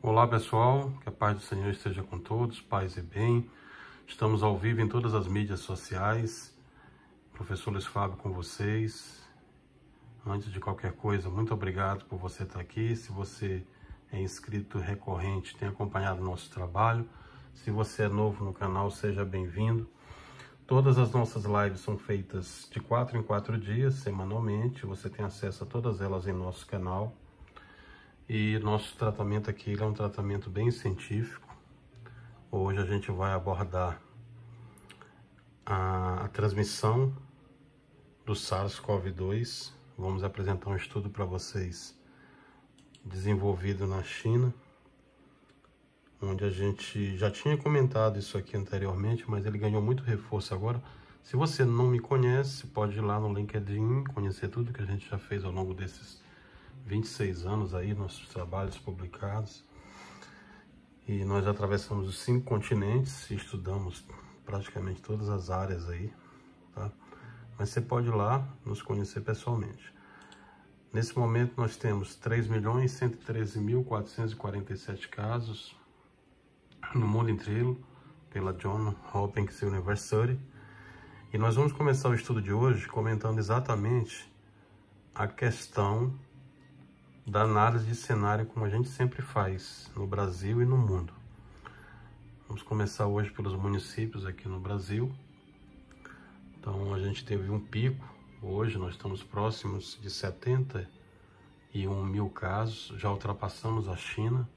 Olá pessoal, que a paz do Senhor esteja com todos, paz e bem. Estamos ao vivo em todas as mídias sociais. Professor Luiz Fábio com vocês. Antes de qualquer coisa, muito obrigado por você estar aqui. Se você é inscrito recorrente, tem acompanhado nosso trabalho. Se você é novo no canal, seja bem-vindo. Todas as nossas lives são feitas de quatro em quatro dias, semanalmente. Você tem acesso a todas elas em nosso canal. E nosso tratamento aqui é um tratamento bem científico. Hoje a gente vai abordar a, a transmissão do SARS-CoV-2. Vamos apresentar um estudo para vocês desenvolvido na China, onde a gente já tinha comentado isso aqui anteriormente, mas ele ganhou muito reforço agora. Se você não me conhece, pode ir lá no LinkedIn, conhecer tudo que a gente já fez ao longo desses 26 anos aí, nossos trabalhos publicados. E nós atravessamos os cinco continentes e estudamos praticamente todas as áreas aí, tá? Mas você pode ir lá nos conhecer pessoalmente. Nesse momento nós temos 3.113.447 casos no mundo inteiro pela John Hopkins University. E nós vamos começar o estudo de hoje comentando exatamente a questão da análise de cenário como a gente sempre faz no Brasil e no mundo. Vamos começar hoje pelos municípios aqui no Brasil. Então a gente teve um pico, hoje nós estamos próximos de 71 mil casos, já ultrapassamos a China.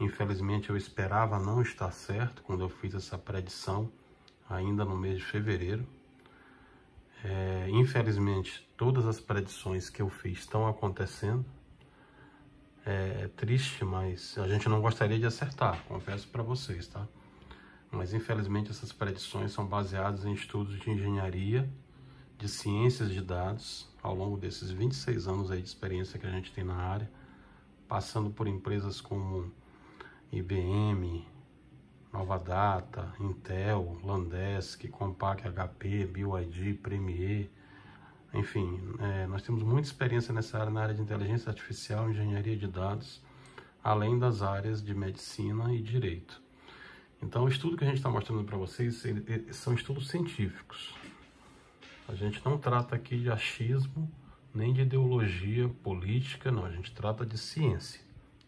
Infelizmente eu esperava não estar certo quando eu fiz essa predição, ainda no mês de fevereiro. É, infelizmente todas as predições que eu fiz estão acontecendo é, triste, mas a gente não gostaria de acertar, confesso para vocês, tá? Mas infelizmente essas predições são baseadas em estudos de engenharia, de ciências de dados, ao longo desses 26 anos aí de experiência que a gente tem na área, passando por empresas como IBM, Nova Data, Intel, Landesk, Compaq, HP, BYD, Premier, enfim, é, nós temos muita experiência nessa área, na área de inteligência artificial, engenharia de dados, além das áreas de medicina e direito. Então, o estudo que a gente está mostrando para vocês ele, são estudos científicos. A gente não trata aqui de achismo, nem de ideologia política, não. A gente trata de ciência.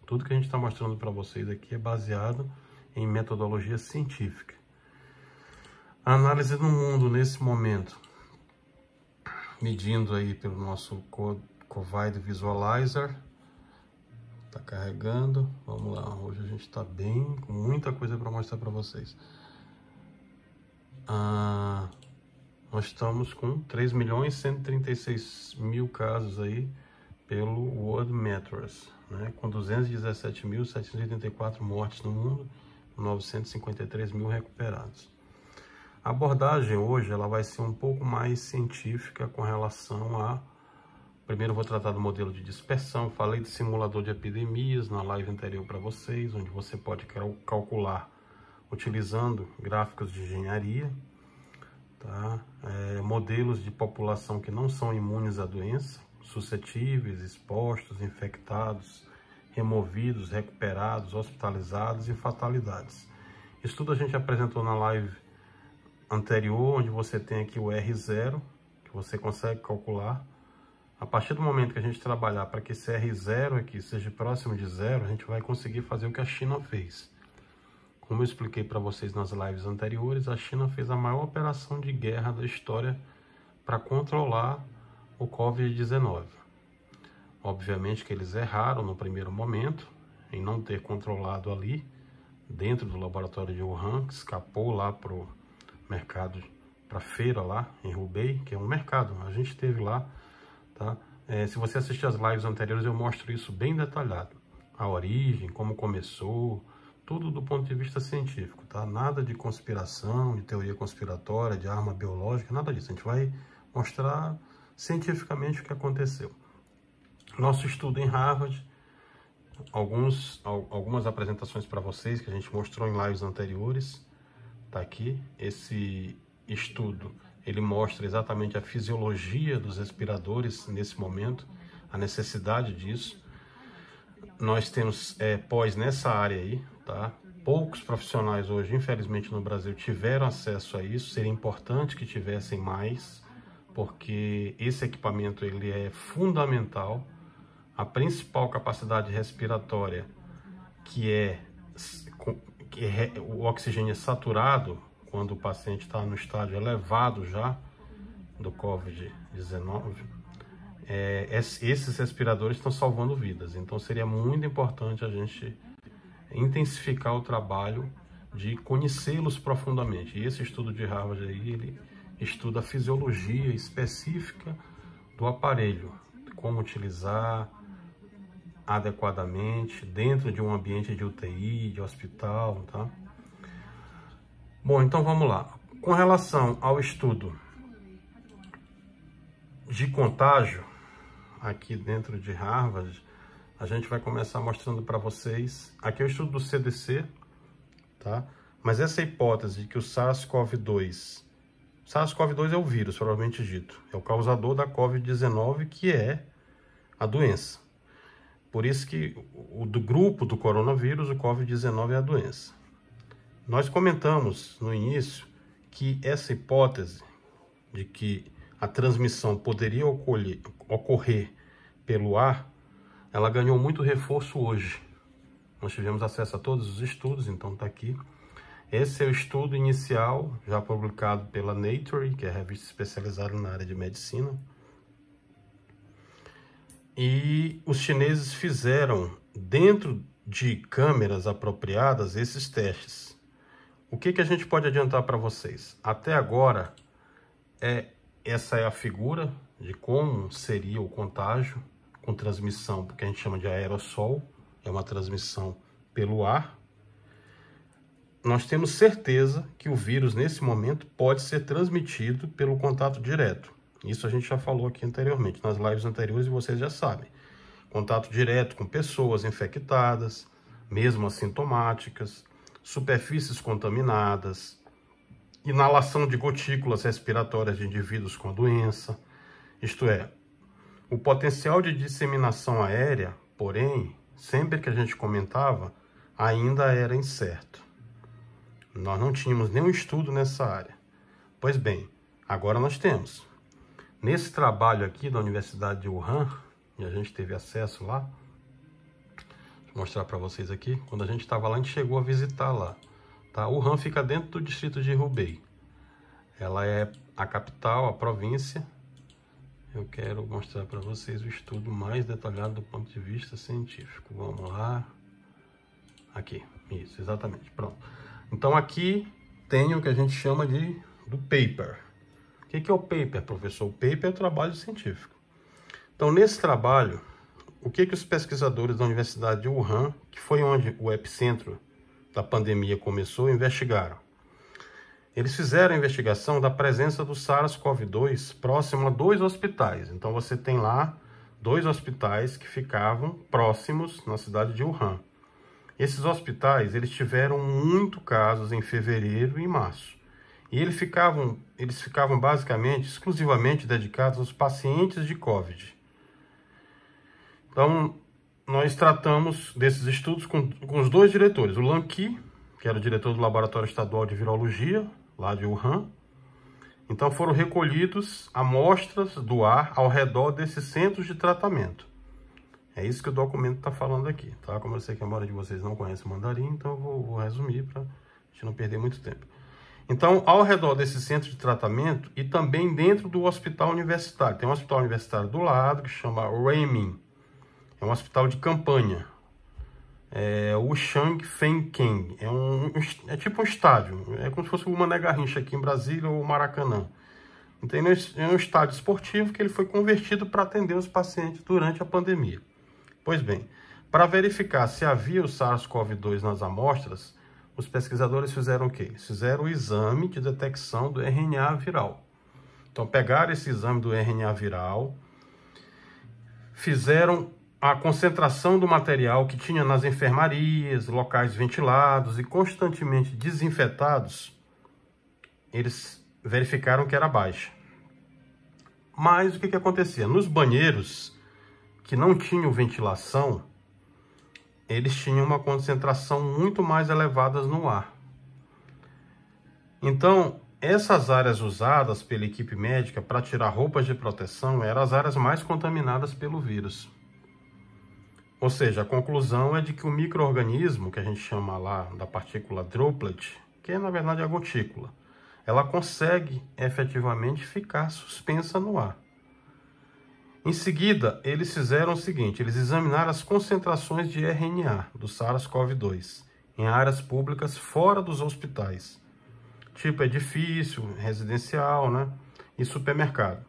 Tudo que a gente está mostrando para vocês aqui é baseado em metodologia científica. A análise do mundo nesse momento medindo aí pelo nosso Covide Visualizer. Tá carregando. Vamos lá, hoje a gente tá bem, com muita coisa para mostrar para vocês. Ah, nós estamos com 3 milhões 136 mil casos aí pelo World Metros, né? com 217.784 mortes no mundo, 953 mil recuperados. A abordagem hoje ela vai ser um pouco mais científica com relação a... Primeiro vou tratar do modelo de dispersão, falei de simulador de epidemias na live anterior para vocês, onde você pode calcular utilizando gráficos de engenharia, tá? É, modelos de população que não são imunes à doença, suscetíveis, expostos, infectados, removidos, recuperados, hospitalizados e fatalidades. Isso tudo a gente apresentou na live anterior, onde você tem aqui o R0, que você consegue calcular. A partir do momento que a gente trabalhar para que esse R0 aqui seja próximo de zero, a gente vai conseguir fazer o que a China fez. Como eu expliquei para vocês nas lives anteriores, a China fez a maior operação de guerra da história para controlar o Covid-19. Obviamente que eles erraram no primeiro momento em não ter controlado ali, dentro do laboratório de Wuhan, que escapou lá para o mercados, para feira lá em Rubei, que é um mercado. A gente esteve lá, tá? É, se você assistir as lives anteriores, eu mostro isso bem detalhado. A origem, como começou, tudo do ponto de vista científico, tá? Nada de conspiração, de teoria conspiratória, de arma biológica, nada disso. A gente vai mostrar cientificamente o que aconteceu. Nosso estudo em Harvard, alguns, algumas apresentações para vocês que a gente mostrou em lives anteriores, tá aqui. Esse estudo, ele mostra exatamente a fisiologia dos respiradores nesse momento, a necessidade disso. Nós temos é, pós nessa área aí, tá? Poucos profissionais hoje, infelizmente no Brasil, tiveram acesso a isso. Seria importante que tivessem mais, porque esse equipamento ele é fundamental. A principal capacidade respiratória, que é que o oxigênio é saturado quando o paciente está no estágio elevado já do COVID-19, é, esses respiradores estão salvando vidas. Então seria muito importante a gente intensificar o trabalho de conhecê-los profundamente. E esse estudo de Harvard aí, ele estuda a fisiologia específica do aparelho, como utilizar, adequadamente dentro de um ambiente de UTI, de hospital, tá? Bom, então vamos lá. Com relação ao estudo de contágio, aqui dentro de Harvard, a gente vai começar mostrando para vocês. Aqui é o estudo do CDC, tá? Mas essa é hipótese de que o SARS-CoV-2, SARS-CoV-2 é o vírus, provavelmente dito, é o causador da COVID-19, que é a doença. Por isso que o do grupo do coronavírus, o COVID-19 é a doença. Nós comentamos no início que essa hipótese de que a transmissão poderia ocorrer, ocorrer pelo ar, ela ganhou muito reforço hoje. Nós tivemos acesso a todos os estudos, então está aqui. Esse é o estudo inicial, já publicado pela Nature, que é a revista especializada na área de medicina, e os chineses fizeram dentro de câmeras apropriadas esses testes. O que, que a gente pode adiantar para vocês? Até agora, é, essa é a figura de como seria o contágio com transmissão, porque a gente chama de aerossol, é uma transmissão pelo ar. Nós temos certeza que o vírus, nesse momento, pode ser transmitido pelo contato direto. Isso a gente já falou aqui anteriormente, nas lives anteriores, e vocês já sabem. Contato direto com pessoas infectadas, mesmo assintomáticas, superfícies contaminadas, inalação de gotículas respiratórias de indivíduos com a doença. Isto é, o potencial de disseminação aérea, porém, sempre que a gente comentava, ainda era incerto. Nós não tínhamos nenhum estudo nessa área. Pois bem, agora nós temos. Nesse trabalho aqui da Universidade de Wuhan, e a gente teve acesso lá, deixa eu mostrar para vocês aqui, quando a gente estava lá, a gente chegou a visitar lá. Tá? Wuhan fica dentro do distrito de Hubei. Ela é a capital, a província. Eu quero mostrar para vocês o estudo mais detalhado do ponto de vista científico. Vamos lá. Aqui, isso, exatamente, pronto. Então aqui tem o que a gente chama de do paper, que, que é o paper, professor? O paper é o trabalho científico. Então, nesse trabalho, o que, que os pesquisadores da Universidade de Wuhan, que foi onde o epicentro da pandemia começou, investigaram? Eles fizeram a investigação da presença do SARS-CoV-2 próximo a dois hospitais. Então, você tem lá dois hospitais que ficavam próximos na cidade de Wuhan. Esses hospitais, eles tiveram muito casos em fevereiro e março. E eles ficavam, eles ficavam basicamente, exclusivamente dedicados aos pacientes de Covid. Então, nós tratamos desses estudos com, com os dois diretores, o Lanqui, que era o diretor do Laboratório Estadual de Virologia, lá de Wuhan. Então, foram recolhidos amostras do ar ao redor desses centros de tratamento. É isso que o documento está falando aqui, tá? Como eu sei que a maioria de vocês não conhece mandarim, então eu vou, vou resumir para a gente não perder muito tempo. Então, ao redor desse centro de tratamento e também dentro do hospital universitário, tem um hospital universitário do lado que chama Raymin. é um hospital de campanha. É o Changfengkeng, é, um, é tipo um estádio, é como se fosse o Mané Garrincha aqui em Brasília ou Maracanã. Então, é, é um estádio esportivo que ele foi convertido para atender os pacientes durante a pandemia. Pois bem, para verificar se havia o SARS-CoV-2 nas amostras, os pesquisadores fizeram o quê? Eles fizeram o exame de detecção do RNA viral. Então, pegaram esse exame do RNA viral, fizeram a concentração do material que tinha nas enfermarias, locais ventilados e constantemente desinfetados, eles verificaram que era baixa. Mas o que, que acontecia? Nos banheiros que não tinham ventilação, eles tinham uma concentração muito mais elevada no ar. Então, essas áreas usadas pela equipe médica para tirar roupas de proteção eram as áreas mais contaminadas pelo vírus. Ou seja, a conclusão é de que o microorganismo, que a gente chama lá da partícula droplet, que é na verdade a gotícula, ela consegue efetivamente ficar suspensa no ar. Em seguida, eles fizeram o seguinte: eles examinaram as concentrações de RNA do SARS-CoV-2 em áreas públicas fora dos hospitais, tipo edifício, é residencial, né, e supermercado.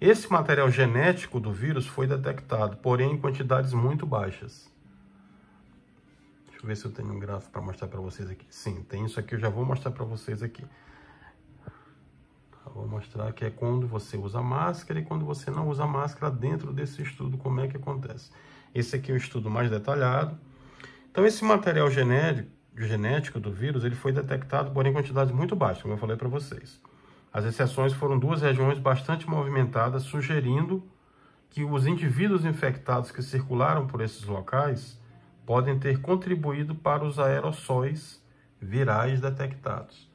Esse material genético do vírus foi detectado, porém em quantidades muito baixas. Deixa eu ver se eu tenho um gráfico para mostrar para vocês aqui. Sim, tem isso aqui, eu já vou mostrar para vocês aqui. Vou mostrar que é quando você usa máscara e quando você não usa máscara dentro desse estudo, como é que acontece. Esse aqui é um estudo mais detalhado. Então, esse material genérico, genético do vírus, ele foi detectado, porém, em quantidades muito baixas, como eu falei para vocês. As exceções foram duas regiões bastante movimentadas, sugerindo que os indivíduos infectados que circularam por esses locais podem ter contribuído para os aerossóis virais detectados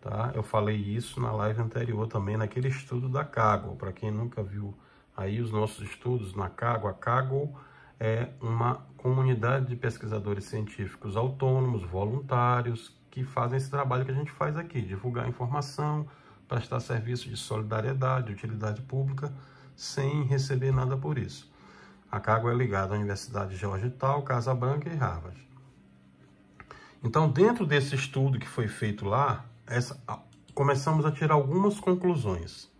tá? Eu falei isso na live anterior também, naquele estudo da Cago. Para quem nunca viu aí os nossos estudos na Cago, a Cago é uma comunidade de pesquisadores científicos autônomos, voluntários, que fazem esse trabalho que a gente faz aqui, divulgar informação, prestar serviço de solidariedade, utilidade pública, sem receber nada por isso. A Cago é ligada à Universidade Tal, Casa Branca e Harvard. Então, dentro desse estudo que foi feito lá, essa, começamos a tirar algumas conclusões.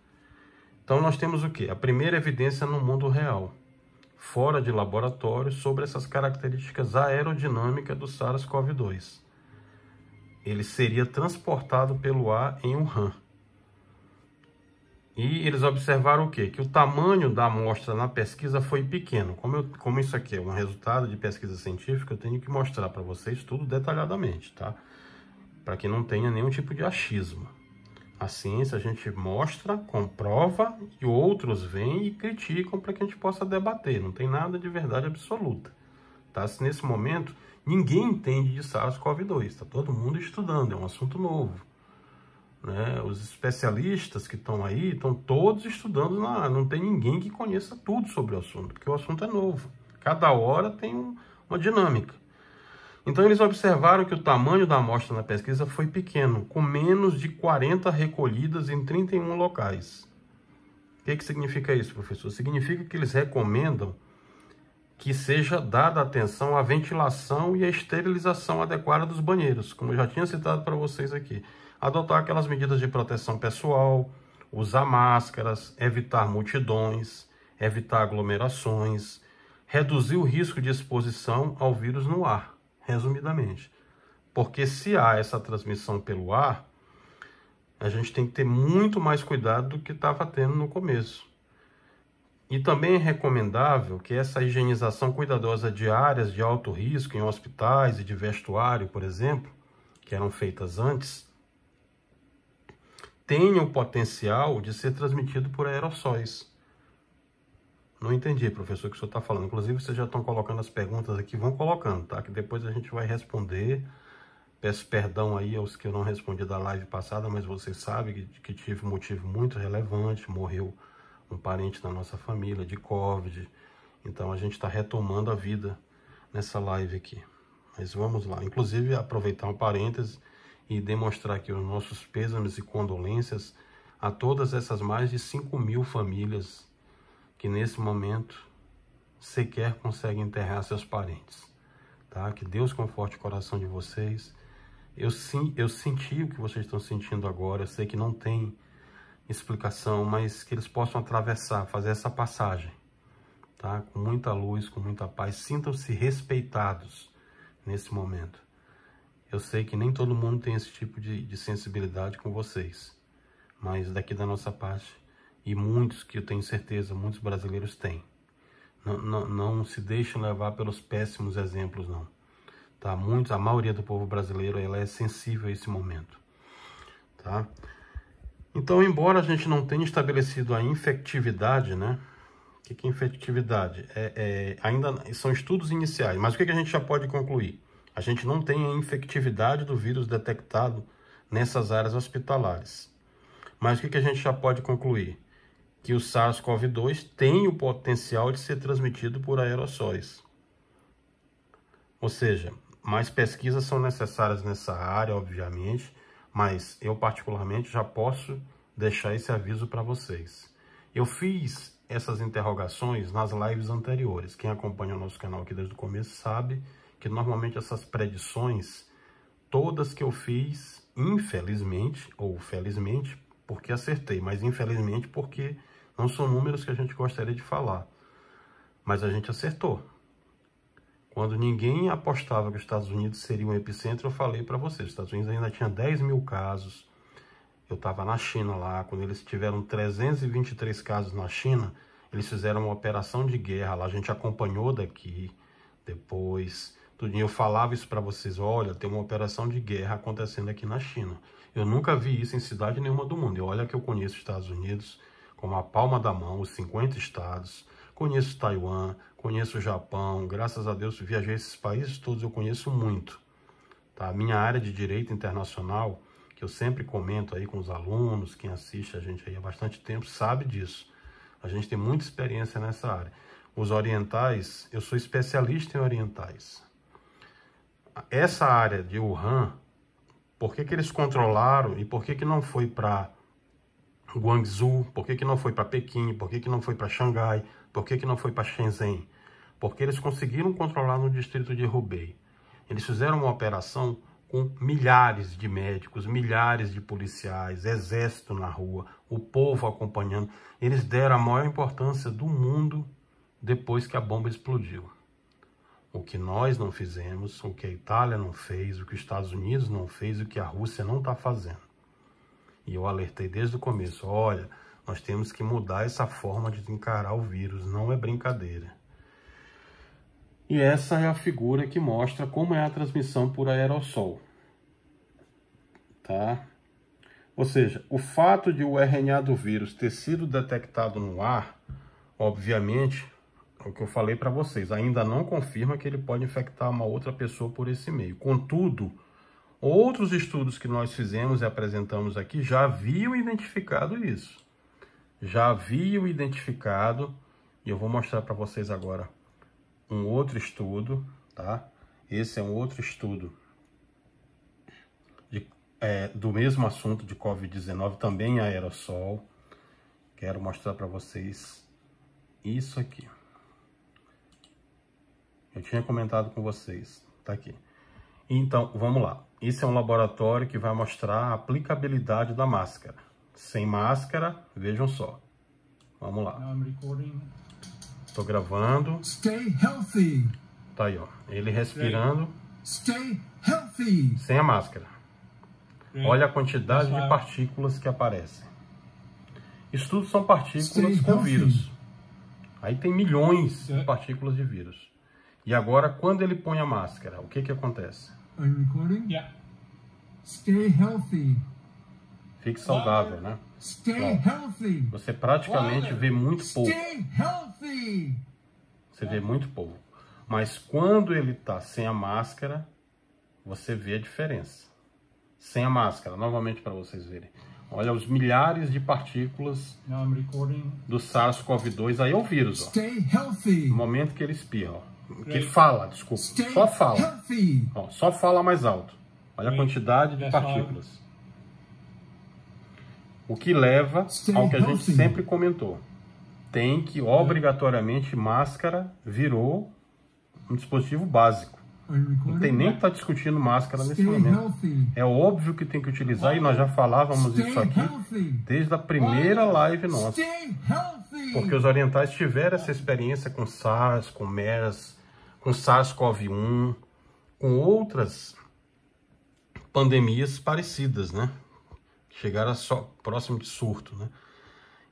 Então nós temos o que? A primeira evidência no mundo real, fora de laboratório, sobre essas características aerodinâmicas do SARS-CoV-2. Ele seria transportado pelo ar em um RAM. E eles observaram o quê? Que o tamanho da amostra na pesquisa foi pequeno. Como, eu, como isso aqui é um resultado de pesquisa científica, eu tenho que mostrar para vocês tudo detalhadamente, tá? para que não tenha nenhum tipo de achismo. A ciência a gente mostra, comprova e outros vêm e criticam para que a gente possa debater. Não tem nada de verdade absoluta. Tá? Se nesse momento ninguém entende de SARS-CoV-2, está todo mundo estudando, é um assunto novo. Né? Os especialistas que estão aí estão todos estudando, na... não tem ninguém que conheça tudo sobre o assunto, porque o assunto é novo. Cada hora tem uma dinâmica. Então eles observaram que o tamanho da amostra na pesquisa foi pequeno, com menos de 40 recolhidas em 31 locais. O que, que significa isso, professor? Significa que eles recomendam que seja dada atenção à ventilação e à esterilização adequada dos banheiros, como eu já tinha citado para vocês aqui. Adotar aquelas medidas de proteção pessoal, usar máscaras, evitar multidões, evitar aglomerações, reduzir o risco de exposição ao vírus no ar resumidamente. Porque se há essa transmissão pelo ar, a gente tem que ter muito mais cuidado do que estava tendo no começo. E também é recomendável que essa higienização cuidadosa de áreas de alto risco, em hospitais e de vestuário, por exemplo, que eram feitas antes, tenha o potencial de ser transmitido por aerossóis. Não entendi, professor, o que o senhor está falando. Inclusive, vocês já estão colocando as perguntas aqui, vão colocando, tá? Que depois a gente vai responder. Peço perdão aí aos que eu não respondi da live passada, mas você sabe que, que tive um motivo muito relevante, morreu um parente da nossa família de Covid. Então a gente está retomando a vida nessa live aqui. Mas vamos lá. Inclusive, aproveitar um parêntese e demonstrar aqui os nossos pêsames e condolências a todas essas mais de 5 mil famílias que nesse momento sequer consegue enterrar seus parentes. Tá? Que Deus conforte o coração de vocês. Eu, sim, eu senti o que vocês estão sentindo agora, eu sei que não tem explicação, mas que eles possam atravessar, fazer essa passagem, tá? Com muita luz, com muita paz, sintam-se respeitados nesse momento. Eu sei que nem todo mundo tem esse tipo de, de sensibilidade com vocês, mas daqui da nossa parte, e muitos que eu tenho certeza, muitos brasileiros têm. Não, não, não se deixem levar pelos péssimos exemplos, não. Tá? Muitos, a maioria do povo brasileiro, ela é sensível a esse momento, tá? Então, embora a gente não tenha estabelecido a infectividade, né? O que, é infectividade? É, é, ainda são estudos iniciais, mas o que, que a gente já pode concluir? A gente não tem a infectividade do vírus detectado nessas áreas hospitalares. Mas o que, que a gente já pode concluir? que o SARS-CoV-2 tem o potencial de ser transmitido por aerossóis. Ou seja, mais pesquisas são necessárias nessa área, obviamente, mas eu particularmente já posso deixar esse aviso para vocês. Eu fiz essas interrogações nas lives anteriores. Quem acompanha o nosso canal aqui desde o começo sabe que normalmente essas predições, todas que eu fiz, infelizmente ou felizmente, porque acertei, mas infelizmente porque não são números que a gente gostaria de falar, mas a gente acertou. Quando ninguém apostava que os Estados Unidos seriam um epicentro, eu falei para vocês: os Estados Unidos ainda tinha 10 mil casos. Eu estava na China lá, quando eles tiveram 323 casos na China, eles fizeram uma operação de guerra lá, a gente acompanhou daqui, depois. Tudo. Eu falava isso para vocês: olha, tem uma operação de guerra acontecendo aqui na China. Eu nunca vi isso em cidade nenhuma do mundo. E olha que eu conheço os Estados Unidos como a palma da mão os 50 estados, conheço Taiwan, conheço o Japão, graças a Deus viajei esses países todos, eu conheço muito. Tá? A minha área de direito internacional, que eu sempre comento aí com os alunos, quem assiste a gente aí há bastante tempo, sabe disso. A gente tem muita experiência nessa área. Os orientais, eu sou especialista em orientais. Essa área de Wuhan, por que, que eles controlaram e por que, que não foi para Guangzhou, por que, que não foi para Pequim, por que, que não foi para Xangai, por que, que não foi para Shenzhen? Porque eles conseguiram controlar no distrito de Hubei. Eles fizeram uma operação com milhares de médicos, milhares de policiais, exército na rua, o povo acompanhando. Eles deram a maior importância do mundo depois que a bomba explodiu. O que nós não fizemos, o que a Itália não fez, o que os Estados Unidos não fez, o que a Rússia não está fazendo. E eu alertei desde o começo, olha, nós temos que mudar essa forma de encarar o vírus, não é brincadeira. E essa é a figura que mostra como é a transmissão por aerossol. Tá? Ou seja, o fato de o RNA do vírus ter sido detectado no ar, obviamente, é o que eu falei para vocês, ainda não confirma que ele pode infectar uma outra pessoa por esse meio. Contudo, Outros estudos que nós fizemos e apresentamos aqui já haviam identificado isso. Já haviam identificado, e eu vou mostrar para vocês agora um outro estudo, tá? Esse é um outro estudo de, é, do mesmo assunto de Covid-19, também aerossol. Quero mostrar para vocês isso aqui. Eu tinha comentado com vocês, tá aqui. Então, vamos lá esse é um laboratório que vai mostrar a aplicabilidade da máscara. Sem máscara, vejam só. Vamos lá. Estou gravando. Stay healthy. Tá aí, ó. Ele respirando. Stay healthy. Sem a máscara. Olha a quantidade de partículas que aparecem. Estudos são partículas com vírus. Aí tem milhões de é. partículas de vírus. E agora, quando ele põe a máscara, o que, que acontece? Are you recording? Yeah. Stay healthy. Fique saudável, né? Stay Bom, healthy. Você praticamente vê muito pouco. Stay healthy. Você vê muito pouco. Mas quando ele tá sem a máscara, você vê a diferença. Sem a máscara, novamente para vocês verem. Olha os milhares de partículas do SARS-CoV-2. Aí é o vírus, ó. No momento que ele espirra, ó. Que fala, desculpa. Só fala. Ó, só fala mais alto. Olha a quantidade de partículas. O que leva ao que a gente sempre comentou. Tem que, é. obrigatoriamente, máscara virou um dispositivo básico. Não tem nem que estar tá discutindo máscara nesse momento. É óbvio que tem que utilizar, e nós já falávamos isso aqui desde a primeira live nossa. Porque os orientais tiveram essa experiência com SARS, com MERS, com SARS-CoV-1, com outras pandemias parecidas, né? Chegaram a só próximo de surto, né?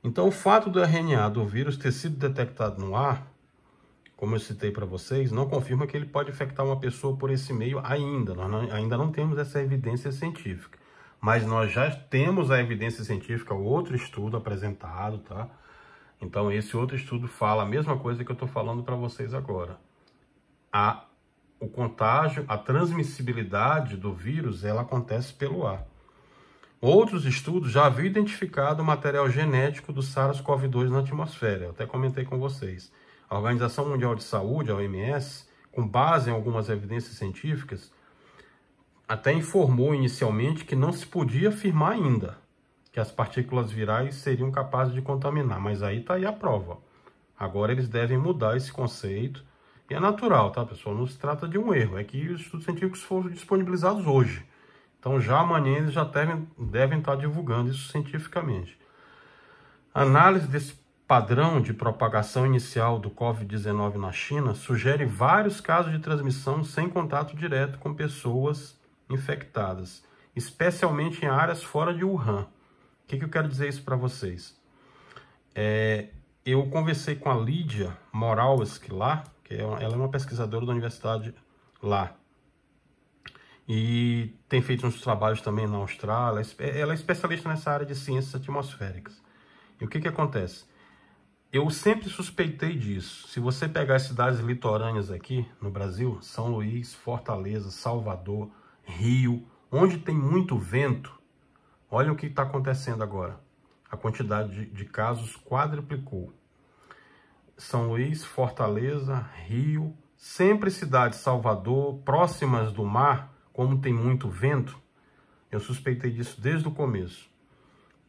Então, o fato do RNA do vírus ter sido detectado no ar, como eu citei para vocês, não confirma que ele pode infectar uma pessoa por esse meio ainda. Nós não, ainda não temos essa evidência científica. Mas nós já temos a evidência científica, outro estudo apresentado, tá? Então, esse outro estudo fala a mesma coisa que eu estou falando para vocês agora a, o contágio, a transmissibilidade do vírus, ela acontece pelo ar. Outros estudos já haviam identificado o material genético do SARS-CoV-2 na atmosfera. Eu até comentei com vocês. A Organização Mundial de Saúde, a OMS, com base em algumas evidências científicas, até informou inicialmente que não se podia afirmar ainda que as partículas virais seriam capazes de contaminar, mas aí está aí a prova. Agora eles devem mudar esse conceito e é natural, tá, pessoal? Não se trata de um erro, é que os estudos científicos foram disponibilizados hoje. Então, já amanhã eles já devem, devem estar tá divulgando isso cientificamente. análise desse padrão de propagação inicial do COVID-19 na China sugere vários casos de transmissão sem contato direto com pessoas infectadas, especialmente em áreas fora de Wuhan. O que, que eu quero dizer isso para vocês? É, eu conversei com a Lídia Moralski lá, que é ela é uma pesquisadora da universidade lá. E tem feito uns trabalhos também na Austrália. É ela é especialista nessa área de ciências atmosféricas. E o que, que acontece? Eu sempre suspeitei disso. Se você pegar as cidades litorâneas aqui no Brasil, São Luís, Fortaleza, Salvador, Rio, onde tem muito vento, olha o que está acontecendo agora. A quantidade de, de casos quadruplicou. São Luís, Fortaleza, Rio, sempre cidades Salvador, próximas do mar, como tem muito vento, eu suspeitei disso desde o começo.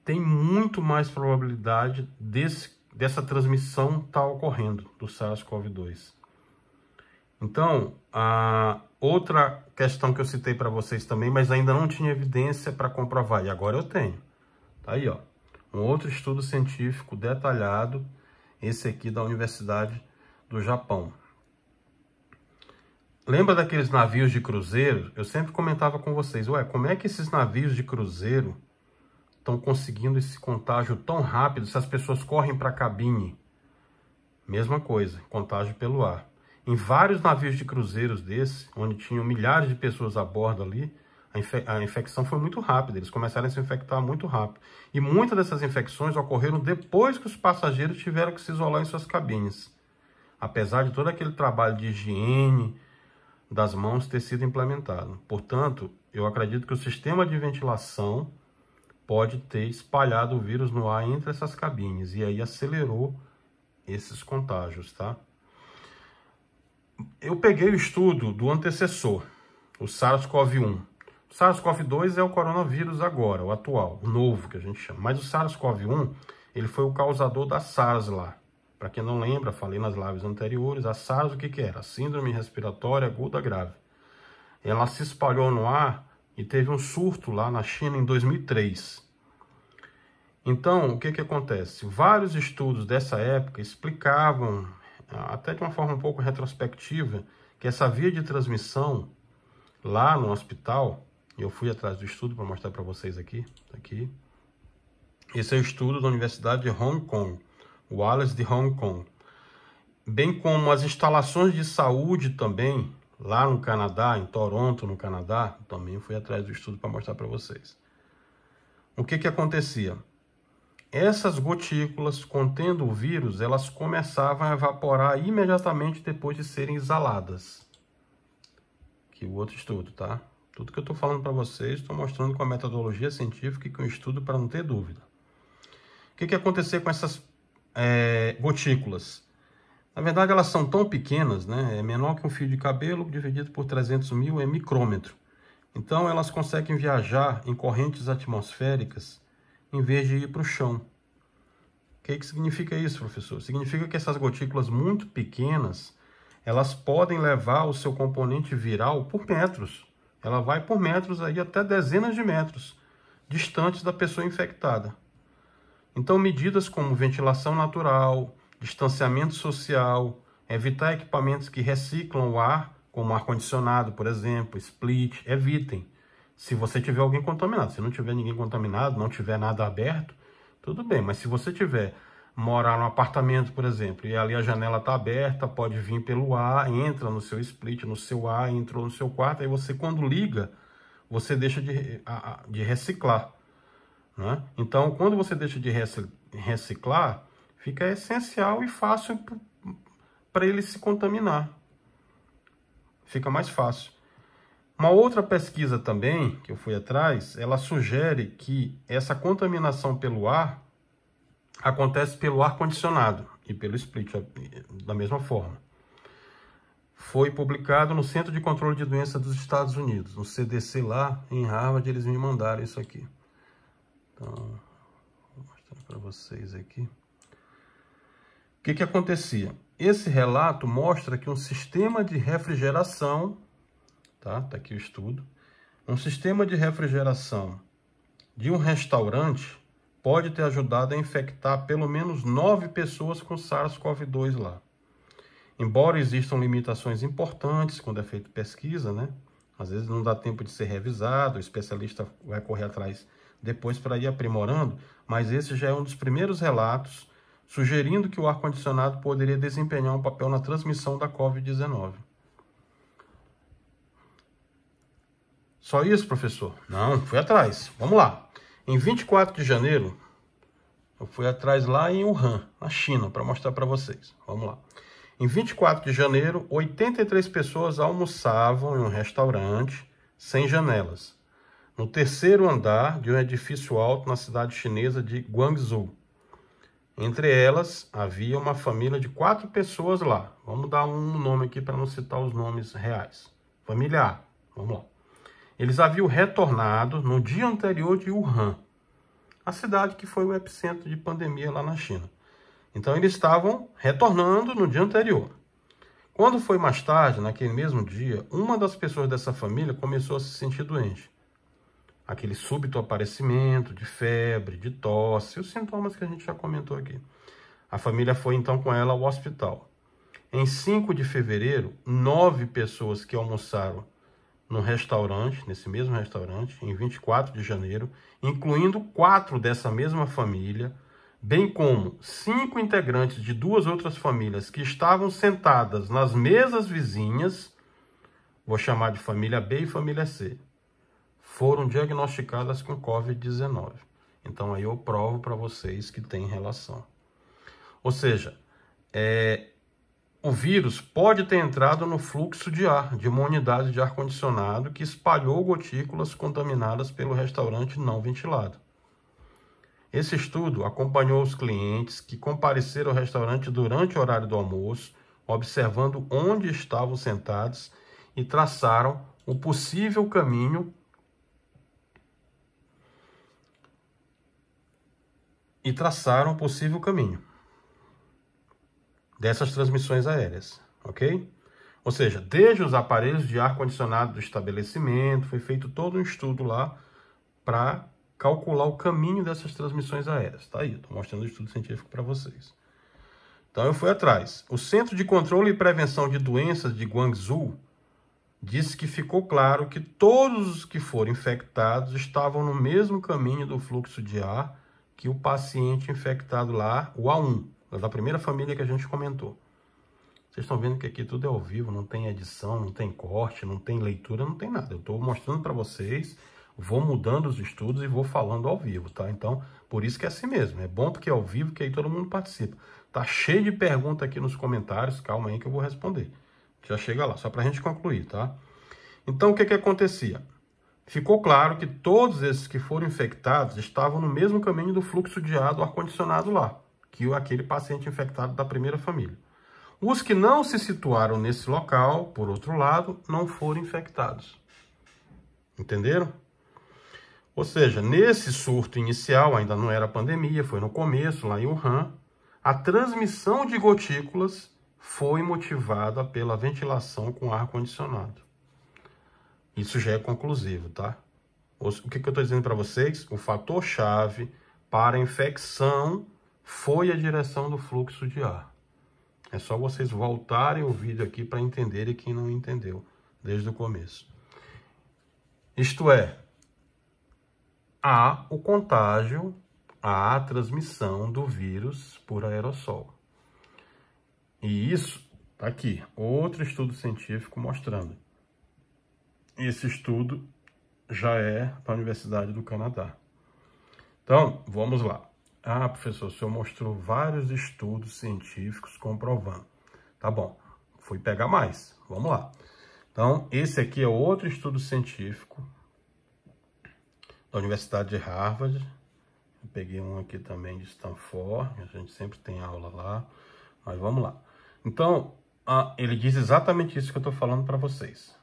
Tem muito mais probabilidade desse, dessa transmissão estar tá ocorrendo do SARS-CoV-2. Então, a outra questão que eu citei para vocês também, mas ainda não tinha evidência para comprovar, e agora eu tenho. Tá aí, ó. Um outro estudo científico detalhado esse aqui da Universidade do Japão. Lembra daqueles navios de cruzeiro? Eu sempre comentava com vocês, ué, como é que esses navios de cruzeiro estão conseguindo esse contágio tão rápido se as pessoas correm para a cabine? Mesma coisa, contágio pelo ar. Em vários navios de cruzeiros desse, onde tinham milhares de pessoas a bordo ali, a, a, infecção foi muito rápida, eles começaram a se infectar muito rápido. E muitas dessas infecções ocorreram depois que os passageiros tiveram que se isolar em suas cabines. Apesar de todo aquele trabalho de higiene das mãos ter sido implementado. Portanto, eu acredito que o sistema de ventilação pode ter espalhado o vírus no ar entre essas cabines e aí acelerou esses contágios, tá? Eu peguei o estudo do antecessor, o SARS-CoV-1, SARS-CoV-2 é o coronavírus agora, o atual, o novo que a gente chama. Mas o SARS-CoV-1, ele foi o causador da SARS lá. Para quem não lembra, falei nas lives anteriores, a SARS o que, que era? A síndrome respiratória aguda grave. Ela se espalhou no ar e teve um surto lá na China em 2003. Então, o que, que acontece? Vários estudos dessa época explicavam, até de uma forma um pouco retrospectiva, que essa via de transmissão lá no hospital eu fui atrás do estudo para mostrar para vocês aqui, aqui. Esse é o estudo da Universidade de Hong Kong, Wallace de Hong Kong. Bem como as instalações de saúde também, lá no Canadá, em Toronto, no Canadá, também fui atrás do estudo para mostrar para vocês. O que que acontecia? Essas gotículas contendo o vírus, elas começavam a evaporar imediatamente depois de serem exaladas. Que o outro estudo, tá? Tudo que eu estou falando para vocês, estou mostrando com a metodologia científica e com o estudo para não ter dúvida. O que, que aconteceu com essas é, gotículas? Na verdade, elas são tão pequenas, né? É menor que um fio de cabelo dividido por 300 mil é micrômetro. Então, elas conseguem viajar em correntes atmosféricas em vez de ir para o chão. O que, que significa isso, professor? Significa que essas gotículas muito pequenas, elas podem levar o seu componente viral por metros. Ela vai por metros aí até dezenas de metros distantes da pessoa infectada. Então, medidas como ventilação natural, distanciamento social, evitar equipamentos que reciclam o ar, como ar-condicionado, por exemplo, split, evitem. Se você tiver alguém contaminado, se não tiver ninguém contaminado, não tiver nada aberto, tudo bem, mas se você tiver morar no apartamento, por exemplo, e ali a janela está aberta, pode vir pelo ar, entra no seu split, no seu ar, entrou no seu quarto, aí você quando liga, você deixa de, de reciclar. Né? Então, quando você deixa de reciclar, fica essencial e fácil para ele se contaminar. Fica mais fácil. Uma outra pesquisa também, que eu fui atrás, ela sugere que essa contaminação pelo ar acontece pelo ar-condicionado e pelo split, da mesma forma. Foi publicado no Centro de Controle de Doenças dos Estados Unidos, no CDC lá em Harvard, eles me mandaram isso aqui. Então, vou mostrar para vocês aqui. O que, que acontecia? Esse relato mostra que um sistema de refrigeração, tá? Tá aqui o estudo. Um sistema de refrigeração de um restaurante pode ter ajudado a infectar pelo menos nove pessoas com SARS-CoV-2 lá. Embora existam limitações importantes quando é feito pesquisa, né? Às vezes não dá tempo de ser revisado, o especialista vai correr atrás depois para ir aprimorando, mas esse já é um dos primeiros relatos sugerindo que o ar-condicionado poderia desempenhar um papel na transmissão da Covid-19. Só isso, professor? Não, fui atrás. Vamos lá. Em 24 de janeiro, eu fui atrás lá em Wuhan, na China, para mostrar para vocês. Vamos lá. Em 24 de janeiro, 83 pessoas almoçavam em um restaurante sem janelas, no terceiro andar de um edifício alto na cidade chinesa de Guangzhou. Entre elas, havia uma família de quatro pessoas lá. Vamos dar um nome aqui para não citar os nomes reais. Família A. Vamos lá. Eles haviam retornado no dia anterior de Wuhan, a cidade que foi o epicentro de pandemia lá na China. Então eles estavam retornando no dia anterior. Quando foi mais tarde, naquele mesmo dia, uma das pessoas dessa família começou a se sentir doente. Aquele súbito aparecimento de febre, de tosse, os sintomas que a gente já comentou aqui. A família foi então com ela ao hospital. Em 5 de fevereiro, nove pessoas que almoçaram no restaurante, nesse mesmo restaurante, em 24 de janeiro, incluindo quatro dessa mesma família, bem como cinco integrantes de duas outras famílias que estavam sentadas nas mesas vizinhas, vou chamar de família B e família C, foram diagnosticadas com Covid-19. Então aí eu provo para vocês que tem relação. Ou seja, é, o vírus pode ter entrado no fluxo de ar de uma unidade de ar-condicionado que espalhou gotículas contaminadas pelo restaurante não ventilado. Esse estudo acompanhou os clientes que compareceram ao restaurante durante o horário do almoço, observando onde estavam sentados e traçaram o possível caminho e traçaram o possível caminho dessas transmissões aéreas, ok? Ou seja, desde os aparelhos de ar-condicionado do estabelecimento, foi feito todo um estudo lá para calcular o caminho dessas transmissões aéreas. Tá aí, estou mostrando o estudo científico para vocês. Então eu fui atrás. O Centro de Controle e Prevenção de Doenças de Guangzhou disse que ficou claro que todos os que foram infectados estavam no mesmo caminho do fluxo de ar que o paciente infectado lá, o A1 da primeira família que a gente comentou. Vocês estão vendo que aqui tudo é ao vivo, não tem edição, não tem corte, não tem leitura, não tem nada. Eu estou mostrando para vocês, vou mudando os estudos e vou falando ao vivo, tá? Então, por isso que é assim mesmo. É bom porque é ao vivo que aí todo mundo participa. Tá cheio de pergunta aqui nos comentários, calma aí que eu vou responder. Já chega lá, só para a gente concluir, tá? Então, o que que acontecia? Ficou claro que todos esses que foram infectados estavam no mesmo caminho do fluxo de ar do ar-condicionado lá que aquele paciente infectado da primeira família. Os que não se situaram nesse local, por outro lado, não foram infectados. Entenderam? Ou seja, nesse surto inicial, ainda não era pandemia, foi no começo, lá em Wuhan, a transmissão de gotículas foi motivada pela ventilação com ar-condicionado. Isso já é conclusivo, tá? O que, que eu estou dizendo para vocês? O fator-chave para a infecção foi a direção do fluxo de ar. É só vocês voltarem o vídeo aqui para entenderem quem não entendeu desde o começo. Isto é, há o contágio, há a transmissão do vírus por aerossol. E isso está aqui, outro estudo científico mostrando. Esse estudo já é para a Universidade do Canadá. Então, vamos lá. Ah, professor, o senhor mostrou vários estudos científicos comprovando. Tá bom, fui pegar mais. Vamos lá. Então, esse aqui é outro estudo científico da Universidade de Harvard. Eu peguei um aqui também de Stanford, a gente sempre tem aula lá, mas vamos lá. Então, ah, ele diz exatamente isso que eu estou falando para vocês.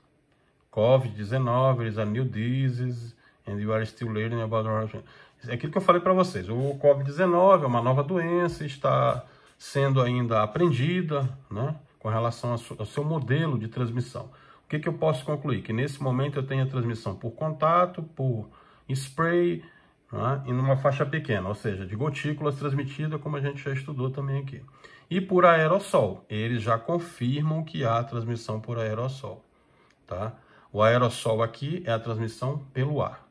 COVID-19 is a new disease and you are still learning about the é aquilo que eu falei para vocês, o Covid-19 é uma nova doença, está sendo ainda aprendida, né, com relação ao seu modelo de transmissão. O que, que eu posso concluir? Que nesse momento eu tenho a transmissão por contato, por spray, né, e numa faixa pequena, ou seja, de gotículas transmitida, como a gente já estudou também aqui. E por aerossol, eles já confirmam que há transmissão por aerossol, tá? O aerossol aqui é a transmissão pelo ar.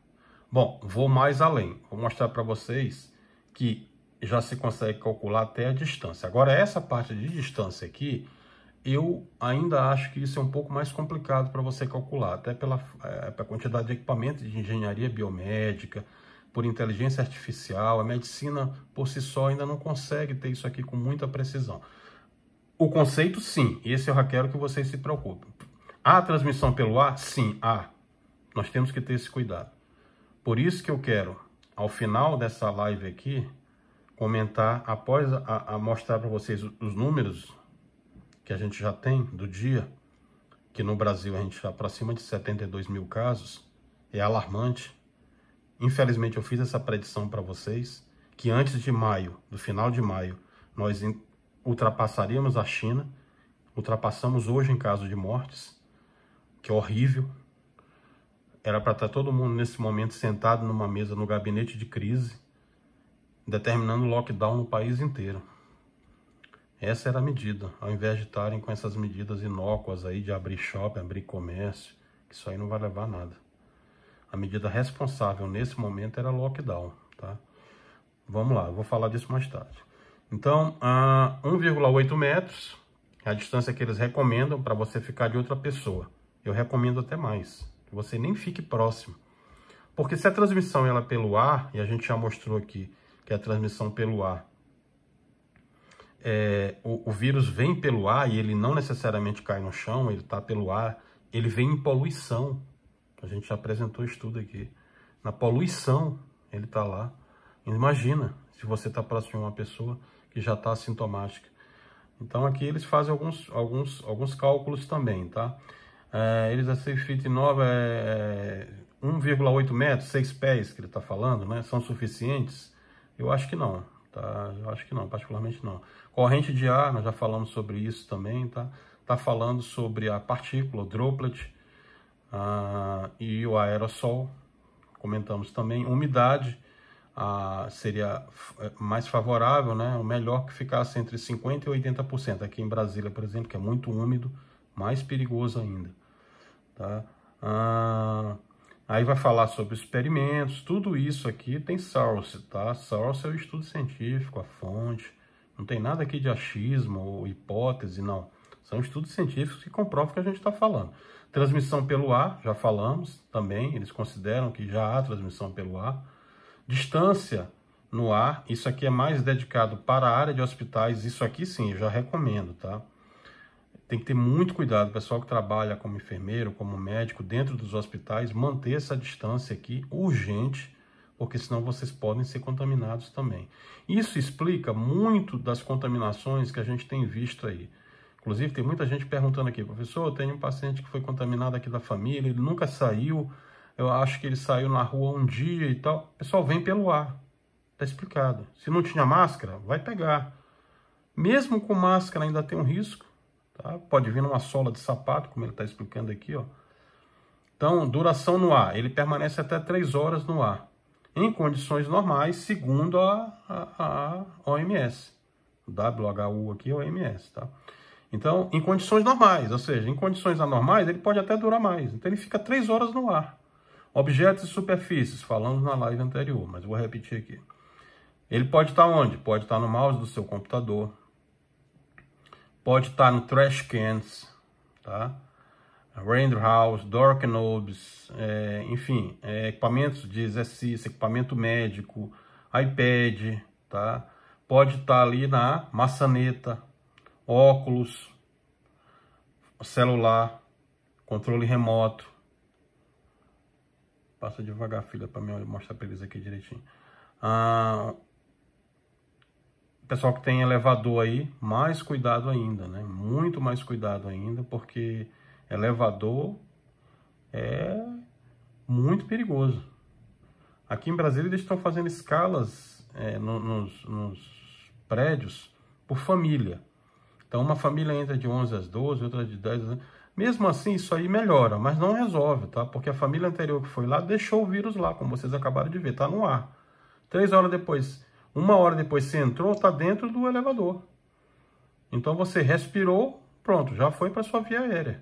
Bom, vou mais além. Vou mostrar para vocês que já se consegue calcular até a distância. Agora, essa parte de distância aqui, eu ainda acho que isso é um pouco mais complicado para você calcular, até pela, é, pela quantidade de equipamento de engenharia biomédica, por inteligência artificial, a medicina por si só ainda não consegue ter isso aqui com muita precisão. O conceito, sim, esse eu já quero que vocês se preocupem. Há transmissão pelo ar? Sim, há. Nós temos que ter esse cuidado. Por isso que eu quero, ao final dessa live aqui, comentar, após a, a mostrar para vocês os números que a gente já tem do dia, que no Brasil a gente está para cima de 72 mil casos, é alarmante. Infelizmente eu fiz essa predição para vocês, que antes de maio, do final de maio, nós ultrapassaríamos a China, ultrapassamos hoje em caso de mortes, que é horrível, era para estar tá todo mundo nesse momento sentado numa mesa no gabinete de crise, determinando lockdown no país inteiro. Essa era a medida, ao invés de estarem com essas medidas inócuas aí de abrir shopping, abrir comércio, que isso aí não vai levar a nada. A medida responsável nesse momento era lockdown, tá? Vamos lá, eu vou falar disso mais tarde. Então, a 1,8 metros é a distância que eles recomendam para você ficar de outra pessoa. Eu recomendo até mais que você nem fique próximo. Porque se a transmissão ela é pelo ar, e a gente já mostrou aqui que é a transmissão pelo ar, é, o, o vírus vem pelo ar e ele não necessariamente cai no chão, ele está pelo ar, ele vem em poluição. A gente já apresentou estudo aqui. Na poluição ele está lá. Imagina se você está próximo de uma pessoa que já está assintomática. Então aqui eles fazem alguns, alguns, alguns cálculos também, tá? É, eles a 6 feet 9 é, 1,8 é, metros, 6 pés que ele está falando, né? São suficientes? Eu acho que não, tá? Eu acho que não, particularmente não. Corrente de ar, nós já falamos sobre isso também, tá? Tá falando sobre a partícula, o droplet ah, e o aerossol, comentamos também. Umidade uh, seria é, mais favorável, né? O melhor que ficasse entre 50% e 80%. Aqui em Brasília, por exemplo, que é muito úmido, mais perigoso ainda. Tá? Ah, aí vai falar sobre experimentos, tudo isso aqui tem source, tá? Source é o estudo científico, a fonte, não tem nada aqui de achismo ou hipótese, não. São estudos científicos que comprovam o que a gente está falando. Transmissão pelo ar, já falamos também, eles consideram que já há transmissão pelo ar. Distância no ar, isso aqui é mais dedicado para a área de hospitais, isso aqui sim, eu já recomendo, tá? Tem que ter muito cuidado, pessoal que trabalha como enfermeiro, como médico, dentro dos hospitais, manter essa distância aqui urgente, porque senão vocês podem ser contaminados também. Isso explica muito das contaminações que a gente tem visto aí. Inclusive, tem muita gente perguntando aqui, professor, eu tenho um paciente que foi contaminado aqui da família, ele nunca saiu, eu acho que ele saiu na rua um dia e tal. pessoal vem pelo ar, tá explicado. Se não tinha máscara, vai pegar. Mesmo com máscara ainda tem um risco, Tá? Pode vir numa sola de sapato, como ele está explicando aqui. Ó. Então, duração no ar. Ele permanece até 3 horas no ar. Em condições normais, segundo a, a, a OMS. WHO aqui, OMS. Tá? Então, em condições normais, ou seja, em condições anormais, ele pode até durar mais. Então, ele fica 3 horas no ar. Objetos e superfícies, falamos na live anterior, mas vou repetir aqui. Ele pode estar onde? Pode estar no mouse do seu computador, pode estar no trash cans, tá? Render House, dork Knobs, é, enfim, é, equipamentos de exercício, equipamento médico, iPad, tá? Pode estar ali na maçaneta, óculos, celular, controle remoto. Passa devagar, filha, para mostrar para eles aqui direitinho. Ah, pessoal que tem elevador aí, mais cuidado ainda, né? Muito mais cuidado ainda, porque elevador é muito perigoso. Aqui em Brasília eles estão fazendo escalas é, no, nos, nos, prédios por família. Então uma família entra de 11 às 12, outra de 10 às Mesmo assim, isso aí melhora, mas não resolve, tá? Porque a família anterior que foi lá deixou o vírus lá, como vocês acabaram de ver, tá no ar. Três horas depois, uma hora depois você entrou, está dentro do elevador. Então você respirou, pronto, já foi para sua via aérea.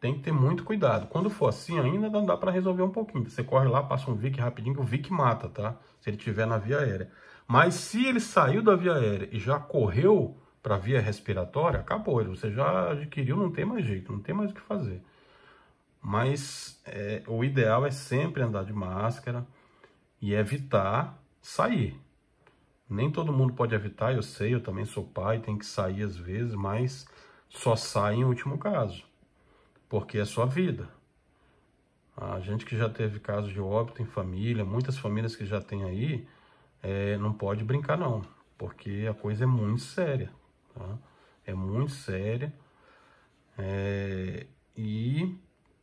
Tem que ter muito cuidado. Quando for assim, ainda dá para resolver um pouquinho. Você corre lá, passa um Vic rapidinho, que o Vic mata, tá? Se ele tiver na via aérea. Mas se ele saiu da via aérea e já correu para a via respiratória, acabou. Você já adquiriu, não tem mais jeito, não tem mais o que fazer. Mas é, o ideal é sempre andar de máscara e evitar sair. Nem todo mundo pode evitar, eu sei, eu também sou pai, tem que sair às vezes, mas só sai em último caso, porque é sua vida. A gente que já teve casos de óbito em família, muitas famílias que já tem aí, é, não pode brincar não, porque a coisa é muito séria, tá? É muito séria. É, e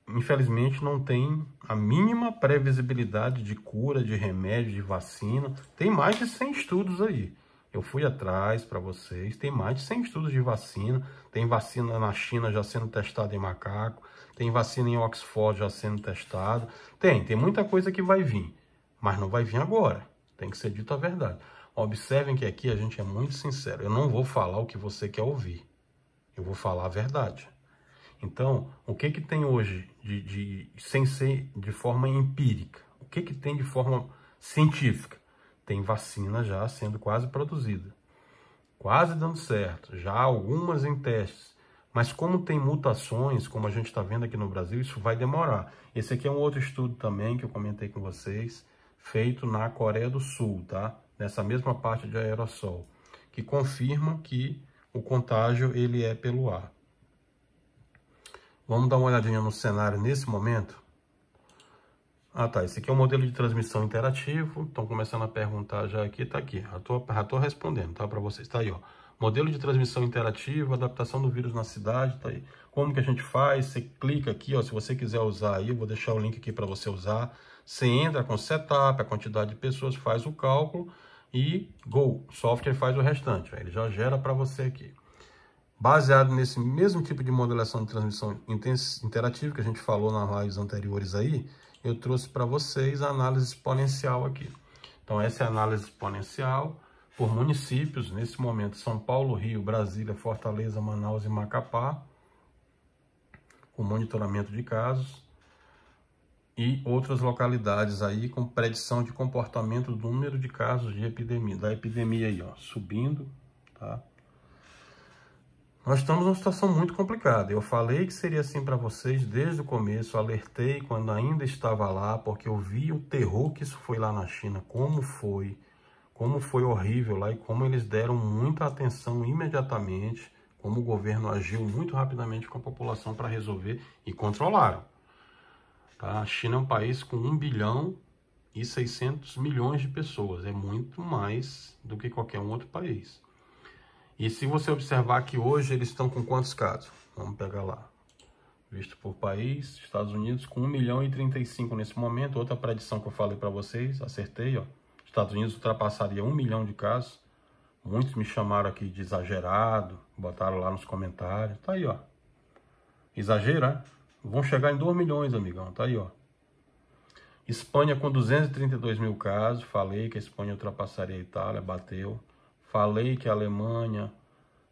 infelizmente não tem a mínima previsibilidade de cura, de remédio, de vacina. Tem mais de 100 estudos aí. Eu fui atrás para vocês, tem mais de 100 estudos de vacina, tem vacina na China já sendo testada em macaco, tem vacina em Oxford já sendo testada. Tem, tem muita coisa que vai vir, mas não vai vir agora. Tem que ser dito a verdade. Observem que aqui a gente é muito sincero. Eu não vou falar o que você quer ouvir. Eu vou falar a verdade. Então, o que, que tem hoje, de, de, sem ser de forma empírica? O que, que tem de forma científica? Tem vacina já sendo quase produzida, quase dando certo, já algumas em testes. Mas como tem mutações, como a gente está vendo aqui no Brasil, isso vai demorar. Esse aqui é um outro estudo também que eu comentei com vocês, feito na Coreia do Sul, tá? Nessa mesma parte de aerossol, que confirma que o contágio ele é pelo ar. Vamos dar uma olhadinha no cenário nesse momento. Ah, tá. Esse aqui é o um modelo de transmissão interativo. Estão começando a perguntar já aqui. Tá aqui. Já tô, já tô respondendo, tá? Para vocês. Tá aí, ó. Modelo de transmissão interativo, adaptação do vírus na cidade, tá aí. Como que a gente faz? Você clica aqui, ó. Se você quiser usar aí, eu vou deixar o link aqui para você usar. Você entra com setup, a quantidade de pessoas, faz o cálculo e go. O software faz o restante. Ó. Ele já gera para você aqui baseado nesse mesmo tipo de modulação de transmissão interativa que a gente falou nas lives anteriores aí, eu trouxe para vocês a análise exponencial aqui. Então essa é a análise exponencial por municípios, nesse momento São Paulo, Rio, Brasília, Fortaleza, Manaus e Macapá, com monitoramento de casos e outras localidades aí com predição de comportamento do número de casos de epidemia, da epidemia aí, ó, subindo, tá? Nós estamos numa situação muito complicada. Eu falei que seria assim para vocês desde o começo, alertei quando ainda estava lá, porque eu vi o terror que isso foi lá na China, como foi, como foi horrível lá e como eles deram muita atenção imediatamente, como o governo agiu muito rapidamente com a população para resolver e controlaram. Tá? A China é um país com 1 bilhão e 600 milhões de pessoas, é muito mais do que qualquer um outro país. E se você observar que hoje eles estão com quantos casos? Vamos pegar lá. Visto por país, Estados Unidos com 1 milhão e 35 nesse momento. Outra predição que eu falei para vocês, acertei, ó. Estados Unidos ultrapassaria 1 milhão de casos. Muitos me chamaram aqui de exagerado, botaram lá nos comentários. Tá aí, ó. Exagera. né? Vão chegar em 2 milhões, amigão. Tá aí, ó. Espanha com 232 mil casos. Falei que a Espanha ultrapassaria a Itália, bateu. Falei que a Alemanha,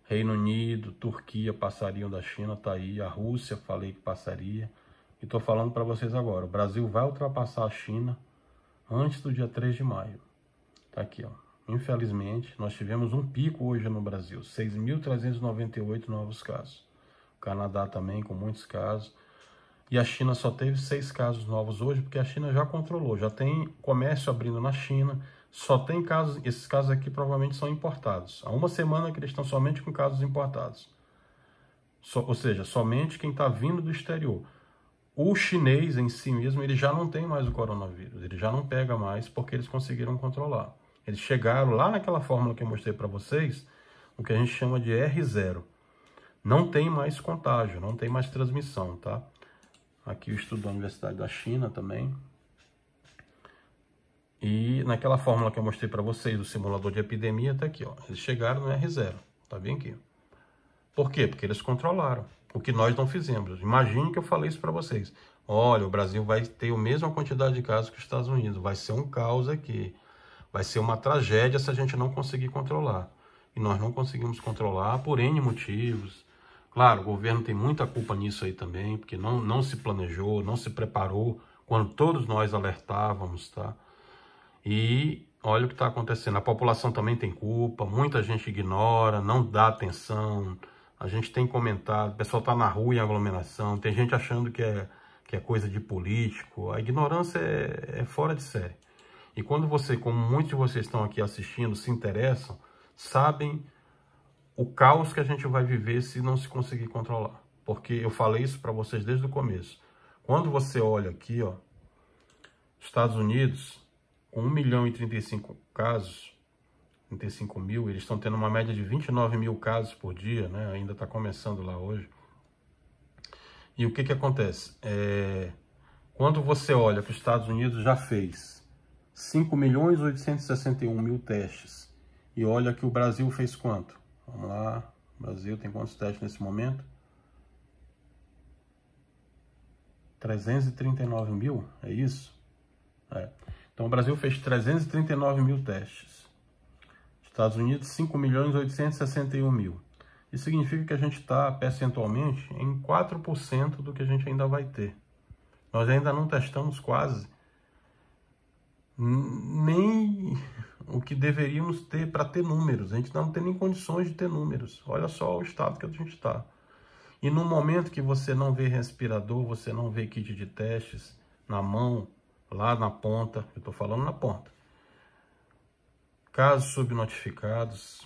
Reino Unido, Turquia passariam da China, tá aí. A Rússia, falei que passaria. E tô falando para vocês agora, o Brasil vai ultrapassar a China antes do dia 3 de maio. Tá aqui, ó. Infelizmente, nós tivemos um pico hoje no Brasil, 6.398 novos casos. O Canadá também com muitos casos. E a China só teve seis casos novos hoje, porque a China já controlou, já tem comércio abrindo na China, só tem casos, esses casos aqui provavelmente são importados. Há uma semana que eles estão somente com casos importados. So, ou seja, somente quem está vindo do exterior. O chinês em si mesmo, ele já não tem mais o coronavírus, ele já não pega mais porque eles conseguiram controlar. Eles chegaram lá naquela fórmula que eu mostrei para vocês, o que a gente chama de R0. Não tem mais contágio, não tem mais transmissão, tá? Aqui o estudo da Universidade da China também, e naquela fórmula que eu mostrei para vocês do simulador de epidemia, está aqui, ó. Eles chegaram no né, R0, tá bem aqui. Por quê? Porque eles controlaram, o que nós não fizemos. Imagine que eu falei isso para vocês. Olha, o Brasil vai ter a mesma quantidade de casos que os Estados Unidos, vai ser um caos aqui. Vai ser uma tragédia se a gente não conseguir controlar. E nós não conseguimos controlar por N motivos. Claro, o governo tem muita culpa nisso aí também, porque não, não se planejou, não se preparou quando todos nós alertávamos, tá? E olha o que está acontecendo. A população também tem culpa, muita gente ignora, não dá atenção. A gente tem comentado, o pessoal está na rua em aglomeração, tem gente achando que é, que é coisa de político. A ignorância é, é fora de série. E quando você, como muitos de vocês estão aqui assistindo, se interessam, sabem o caos que a gente vai viver se não se conseguir controlar. Porque eu falei isso para vocês desde o começo. Quando você olha aqui, ó, Estados Unidos, com 1 milhão e 35 casos, 35 mil, eles estão tendo uma média de 29 mil casos por dia, né? Ainda está começando lá hoje. E o que que acontece? É, quando você olha que os Estados Unidos já fez 5 milhões 861 mil testes, e olha que o Brasil fez quanto? Vamos lá, o Brasil tem quantos testes nesse momento? 339 mil, é isso? É. Então o Brasil fez 339 mil testes. Estados Unidos, 5 milhões 861 mil. Isso significa que a gente está, percentualmente, em 4% do que a gente ainda vai ter. Nós ainda não testamos quase nem o que deveríamos ter para ter números. A gente não tem nem condições de ter números. Olha só o estado que a gente está. E no momento que você não vê respirador, você não vê kit de testes na mão, lá na ponta, eu estou falando na ponta. Casos subnotificados.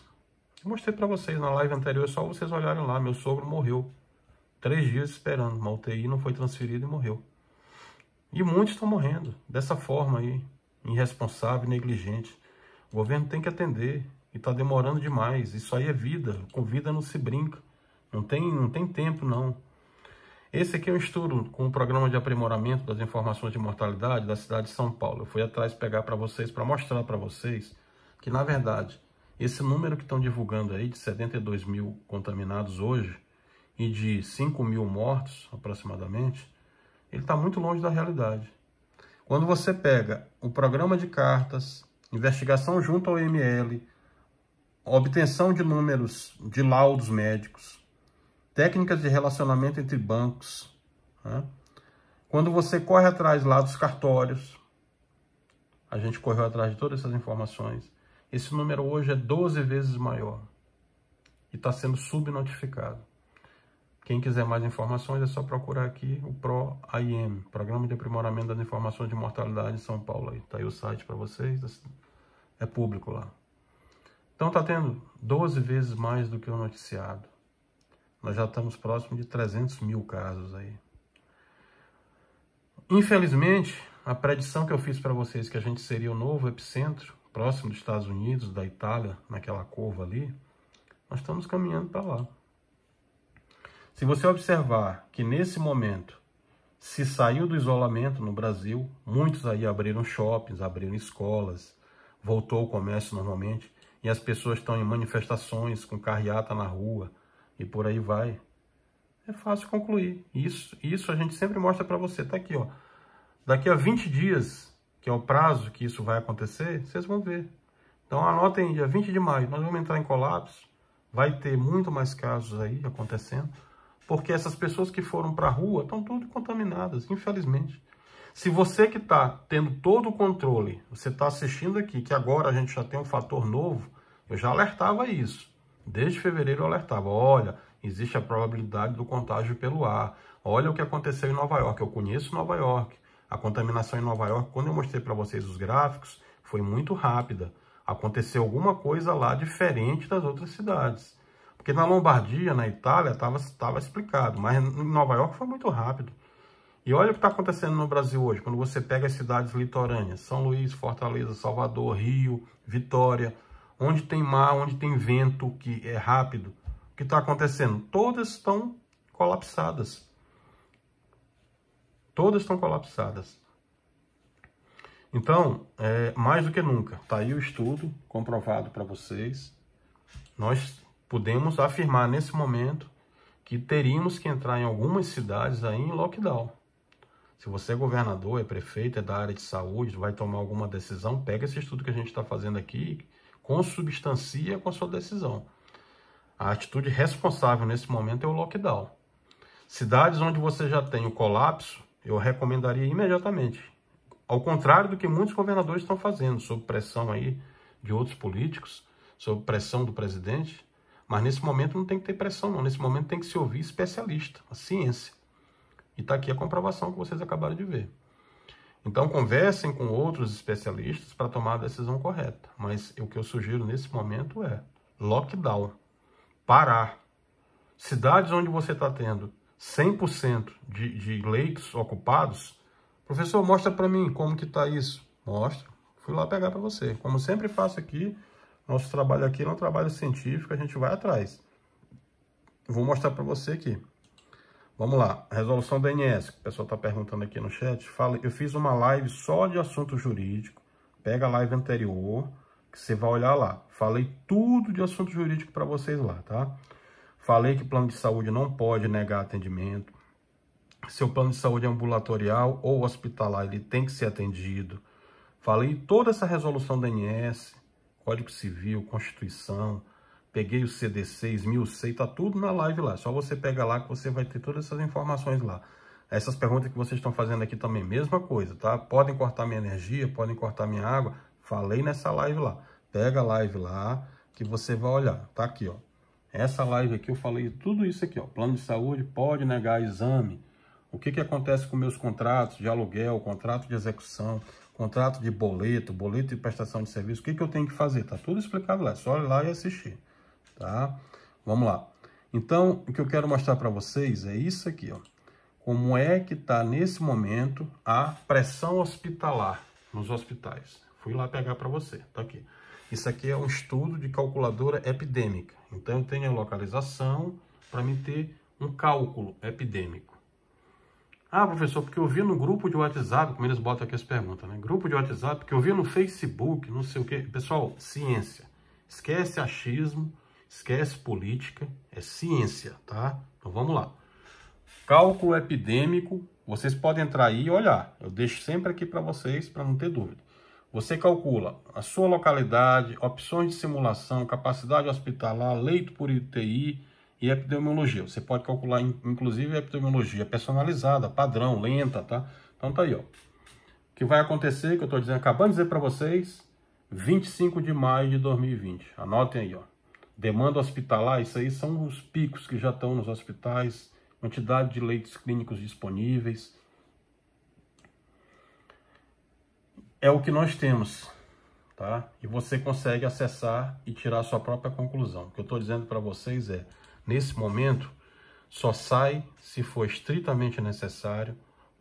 Eu mostrei para vocês na live anterior, é só vocês olharem lá, meu sogro morreu. Três dias esperando, uma UTI não foi transferido e morreu. E muitos estão morrendo dessa forma aí, irresponsável, negligente. O governo tem que atender e está demorando demais. Isso aí é vida, com vida não se brinca. Não tem, não tem tempo não. Esse aqui é um estudo com o um programa de aprimoramento das informações de mortalidade da cidade de São Paulo. Eu fui atrás pegar para vocês, para mostrar para vocês que, na verdade, esse número que estão divulgando aí de 72 mil contaminados hoje e de 5 mil mortos, aproximadamente, ele está muito longe da realidade. Quando você pega o programa de cartas, investigação junto ao ML, obtenção de números de laudos médicos, técnicas de relacionamento entre bancos, né? quando você corre atrás lá dos cartórios, a gente correu atrás de todas essas informações, esse número hoje é 12 vezes maior e está sendo subnotificado. Quem quiser mais informações é só procurar aqui o PRO-IM, Programa de Aprimoramento das Informações de Mortalidade em São Paulo. Está aí o site para vocês, assim, é público lá. Então está tendo 12 vezes mais do que o noticiado. Nós já estamos próximo de 300 mil casos aí. Infelizmente, a predição que eu fiz para vocês que a gente seria o novo epicentro, próximo dos Estados Unidos, da Itália, naquela curva ali, nós estamos caminhando para lá. Se você observar que nesse momento se saiu do isolamento no Brasil, muitos aí abriram shoppings, abriram escolas, voltou o comércio normalmente, e as pessoas estão em manifestações com carreata na rua, e por aí vai. É fácil concluir. Isso, isso a gente sempre mostra para você. Tá aqui, ó. Daqui a 20 dias, que é o prazo que isso vai acontecer, vocês vão ver. Então anotem dia 20 de maio, nós vamos entrar em colapso, vai ter muito mais casos aí acontecendo, porque essas pessoas que foram para a rua estão tudo contaminadas, infelizmente. Se você que está tendo todo o controle, você está assistindo aqui, que agora a gente já tem um fator novo, eu já alertava isso. Desde fevereiro eu alertava, olha, existe a probabilidade do contágio pelo ar. Olha o que aconteceu em Nova York, eu conheço Nova York. A contaminação em Nova York, quando eu mostrei para vocês os gráficos, foi muito rápida. Aconteceu alguma coisa lá diferente das outras cidades. Porque na Lombardia, na Itália, estava explicado, mas em Nova York foi muito rápido. E olha o que está acontecendo no Brasil hoje, quando você pega as cidades litorâneas, São Luís, Fortaleza, Salvador, Rio, Vitória, onde tem mar, onde tem vento que é rápido. O que está acontecendo? Todas estão colapsadas. Todas estão colapsadas. Então, é, mais do que nunca, está aí o estudo comprovado para vocês. Nós podemos afirmar nesse momento que teríamos que entrar em algumas cidades aí em lockdown. Se você é governador, é prefeito, é da área de saúde, vai tomar alguma decisão, pega esse estudo que a gente está fazendo aqui consubstancia com a sua decisão. A atitude responsável nesse momento é o lockdown. Cidades onde você já tem o colapso, eu recomendaria imediatamente. Ao contrário do que muitos governadores estão fazendo, sob pressão aí de outros políticos, sob pressão do presidente. Mas nesse momento não tem que ter pressão, não. Nesse momento tem que se ouvir especialista, a ciência. E está aqui a comprovação que vocês acabaram de ver. Então, conversem com outros especialistas para tomar a decisão correta. Mas o que eu sugiro nesse momento é lockdown, parar. Cidades onde você está tendo 100% de, de leitos ocupados, professor, mostra para mim como que está isso. Mostra, fui lá pegar para você. Como sempre faço aqui, nosso trabalho aqui é um trabalho científico, a gente vai atrás. Vou mostrar para você aqui. Vamos lá, resolução do INSS, que o pessoal está perguntando aqui no chat. Fala, eu fiz uma live só de assunto jurídico. Pega a live anterior, que você vai olhar lá. Falei tudo de assunto jurídico para vocês lá, tá? Falei que plano de saúde não pode negar atendimento. Seu plano de saúde é ambulatorial ou hospitalar, ele tem que ser atendido. Falei toda essa resolução do INSS, Código Civil, Constituição, Peguei o CD6, 1006, tá tudo na live lá. Só você pega lá que você vai ter todas essas informações lá. Essas perguntas que vocês estão fazendo aqui também, mesma coisa, tá? Podem cortar minha energia, podem cortar minha água. Falei nessa live lá. Pega a live lá que você vai olhar. Tá aqui, ó. Essa live aqui eu falei tudo isso aqui, ó. Plano de saúde pode negar exame. O que, que acontece com meus contratos de aluguel, contrato de execução, contrato de boleto, boleto de prestação de serviço. O que, que eu tenho que fazer? Tá tudo explicado lá. É só ir lá e assistir tá? Vamos lá. Então, o que eu quero mostrar para vocês é isso aqui, ó. Como é que tá nesse momento, a pressão hospitalar nos hospitais. Fui lá pegar para você, tá aqui. Isso aqui é um estudo de calculadora epidêmica. Então, eu tenho a localização para me ter um cálculo epidêmico. Ah, professor, porque eu vi no grupo de WhatsApp, como eles botam aqui as perguntas, né? Grupo de WhatsApp, porque eu vi no Facebook, não sei o quê. Pessoal, ciência. Esquece achismo, Esquece política, é ciência, tá? Então vamos lá. Cálculo epidêmico, vocês podem entrar aí e olhar. Eu deixo sempre aqui para vocês, para não ter dúvida. Você calcula a sua localidade, opções de simulação, capacidade hospitalar, leito por UTI e epidemiologia. Você pode calcular, inclusive, a epidemiologia personalizada, padrão, lenta, tá? Então tá aí, ó. O que vai acontecer, que eu estou dizendo, acabando de dizer para vocês, 25 de maio de 2020. Anotem aí, ó. Demanda hospitalar, isso aí são os picos que já estão nos hospitais, quantidade de leitos clínicos disponíveis. É o que nós temos, tá? E você consegue acessar e tirar sua própria conclusão. O que eu estou dizendo para vocês é, nesse momento, só sai se for estritamente necessário,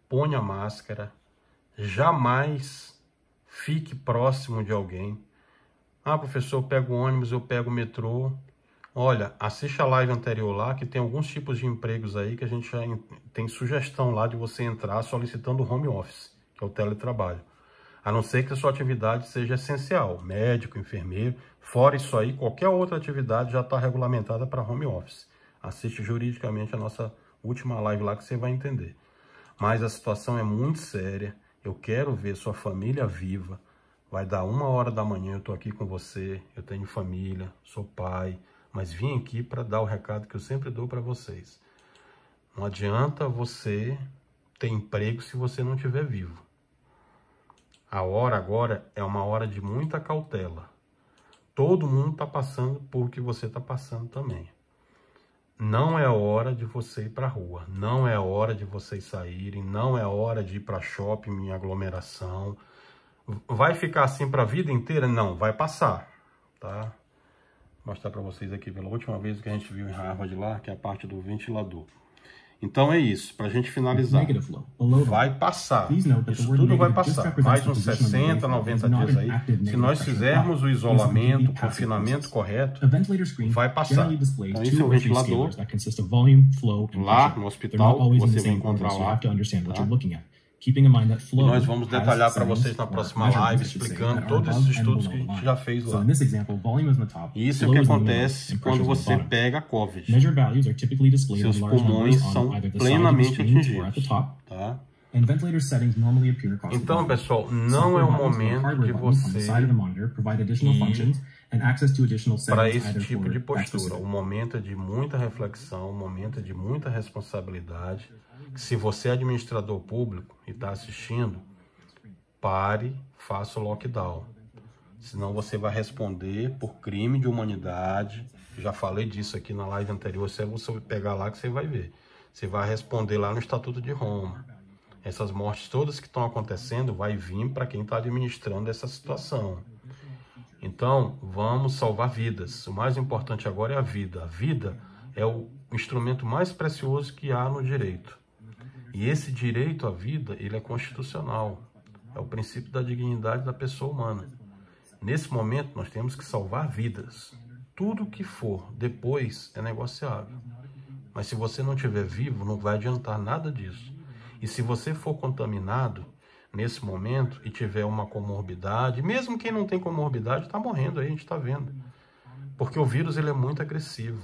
ponha máscara, jamais fique próximo de alguém, ah, professor, eu pego ônibus, eu pego metrô. Olha, assista a live anterior lá, que tem alguns tipos de empregos aí que a gente já tem sugestão lá de você entrar solicitando home office, que é o teletrabalho. A não ser que a sua atividade seja essencial, médico, enfermeiro, fora isso aí, qualquer outra atividade já está regulamentada para home office. Assiste juridicamente a nossa última live lá que você vai entender. Mas a situação é muito séria, eu quero ver sua família viva, Vai dar uma hora da manhã, eu estou aqui com você, eu tenho família, sou pai, mas vim aqui para dar o recado que eu sempre dou para vocês. Não adianta você ter emprego se você não estiver vivo. A hora agora é uma hora de muita cautela. Todo mundo está passando por que você está passando também. Não é hora de você ir para a rua, não é hora de vocês saírem, não é hora de ir para shopping em aglomeração, Vai ficar assim para a vida inteira? Não, vai passar, tá? Vou mostrar para vocês aqui pela última vez que a gente viu em Harvard lá, que é a parte do ventilador. Então é isso, para a gente finalizar. Vai passar. Isso tudo vai passar. Mais uns 60, 90 dias aí. Se nós fizermos o isolamento, o confinamento correto, vai passar. Então, esse é o ventilador. Lá no hospital, você vai encontrar lá. Tá? Nós vamos detalhar para vocês na próxima live, explicando todos esses estudos que a gente já fez lá. E isso é o que acontece quando você pega a COVID. Seus pulmões são plenamente atingidos. Tá? Então, pessoal, não é o momento de você para esse tipo de postura, um momento de muita reflexão, um momento de muita responsabilidade. se você é administrador público e está assistindo, pare, faça o lockdown. Senão você vai responder por crime de humanidade. Já falei disso aqui na live anterior. Se você pegar lá que você vai ver. Você vai responder lá no Estatuto de Roma. Essas mortes todas que estão acontecendo vai vir para quem está administrando essa situação. Então, vamos salvar vidas. O mais importante agora é a vida. A vida é o instrumento mais precioso que há no direito. E esse direito à vida, ele é constitucional. É o princípio da dignidade da pessoa humana. Nesse momento, nós temos que salvar vidas. Tudo que for depois é negociável. Mas se você não estiver vivo, não vai adiantar nada disso. E se você for contaminado, nesse momento e tiver uma comorbidade, mesmo quem não tem comorbidade está morrendo, aí a gente está vendo. Porque o vírus ele é muito agressivo.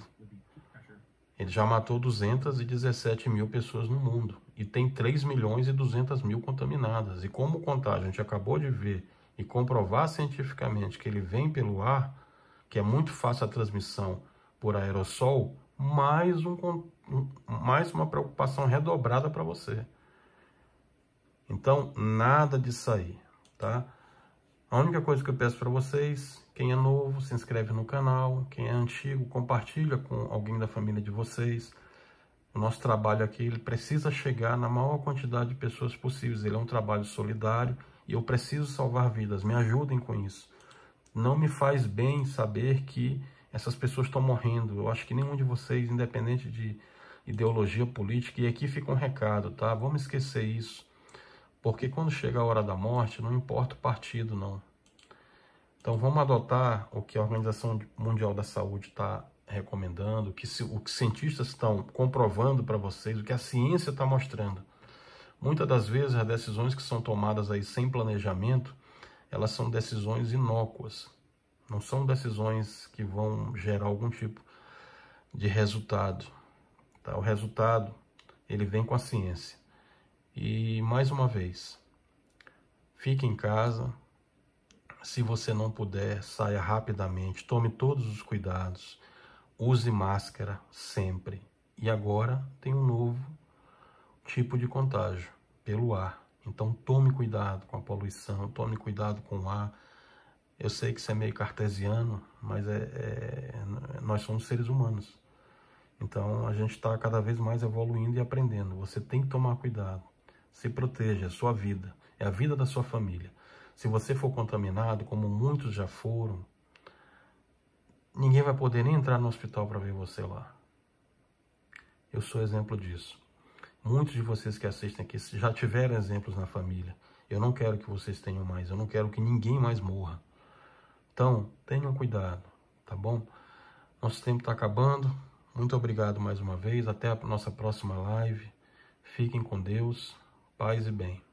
Ele já matou 217 mil pessoas no mundo e tem 3 milhões e 200 mil contaminadas. E como o contágio a gente acabou de ver e comprovar cientificamente que ele vem pelo ar, que é muito fácil a transmissão por aerossol, mais, um, mais uma preocupação redobrada para você. Então, nada de sair, tá? A única coisa que eu peço para vocês, quem é novo, se inscreve no canal, quem é antigo, compartilha com alguém da família de vocês. O nosso trabalho aqui, ele precisa chegar na maior quantidade de pessoas possíveis. Ele é um trabalho solidário e eu preciso salvar vidas. Me ajudem com isso. Não me faz bem saber que essas pessoas estão morrendo. Eu acho que nenhum de vocês, independente de ideologia política, e aqui fica um recado, tá? Vamos esquecer isso. Porque quando chega a hora da morte, não importa o partido, não. Então vamos adotar o que a Organização Mundial da Saúde está recomendando, o que, se, o que cientistas estão comprovando para vocês, o que a ciência está mostrando. Muitas das vezes as decisões que são tomadas aí sem planejamento, elas são decisões inócuas. Não são decisões que vão gerar algum tipo de resultado. Tá? O resultado, ele vem com a ciência. E mais uma vez, fique em casa. Se você não puder, saia rapidamente, tome todos os cuidados, use máscara sempre. E agora tem um novo tipo de contágio, pelo ar. Então tome cuidado com a poluição, tome cuidado com o ar. Eu sei que isso é meio cartesiano, mas é, é nós somos seres humanos. Então a gente está cada vez mais evoluindo e aprendendo. Você tem que tomar cuidado. Se proteja, é sua vida, é a vida da sua família. Se você for contaminado, como muitos já foram, ninguém vai poder nem entrar no hospital para ver você lá. Eu sou exemplo disso. Muitos de vocês que assistem aqui já tiveram exemplos na família. Eu não quero que vocês tenham mais, eu não quero que ninguém mais morra. Então, tenham cuidado, tá bom? Nosso tempo está acabando. Muito obrigado mais uma vez. Até a nossa próxima live. Fiquem com Deus. Paz e bem.